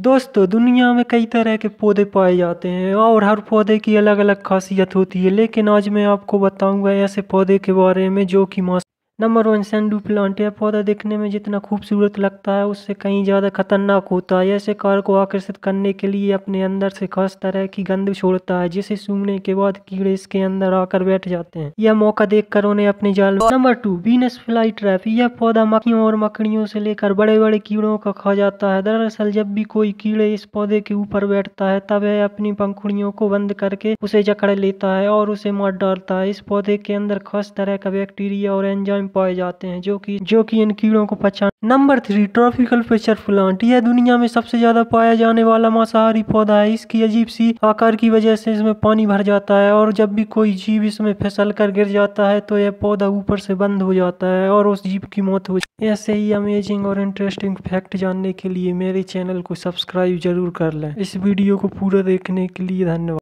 दोस्तों दुनिया में कई तरह के पौधे पाए जाते हैं और हर पौधे की अलग अलग खासियत होती है लेकिन आज मैं आपको बताऊंगा ऐसे पौधे के बारे में जो कि मौसम नंबर वन सेंडू प्लांट यह पौधा देखने में जितना खूबसूरत लगता है उससे कहीं ज़्यादा खतरनाक होता है ऐसे कार को आकर्षित करने के लिए अपने अंदर से खास तरह की गंध छोड़ता है जिसे सूंघने के बाद कीड़े इसके अंदर आकर बैठ जाते हैं यह मौका देखकर उन्हें अपने जाल number two Venus flytrap यह पौधा मक्खियों और मकड़ियों से लेकर बड़े बड़े कीड़ों का खा जाता है दरअसल जब भी कोई कीड़े इस पौधे के ऊपर बैठता है तब यह अपनी पंखुड़ियों को बंद करके उसे जकड़ लेता है और उसे मार डालता है इस पौधे के अंदर खास तरह का बैक्टीरिया और एंजाइम में पाए जाते हैं जो कि जो कि इन कीड़ों को पहचान number three tropical pitcher plant यह दुनिया में सबसे ज्यादा पाया जाने वाला मांसाहारी पौधा है इसकी अजीब सी आकार की वजह से इसमें पानी भर जाता है और जब भी कोई जीव इसमें फिसल कर गिर जाता है तो यह पौधा ऊपर से बंद हो जाता है और उस जीव की मौत हो जाती है ऐसे ही अमेजिंग और इंटरेस्टिंग फैक्ट जानने के लिए मेरे चैनल को सब्सक्राइब जरूर कर लें इस वीडियो को पूरा देखने के लिए धन्यवाद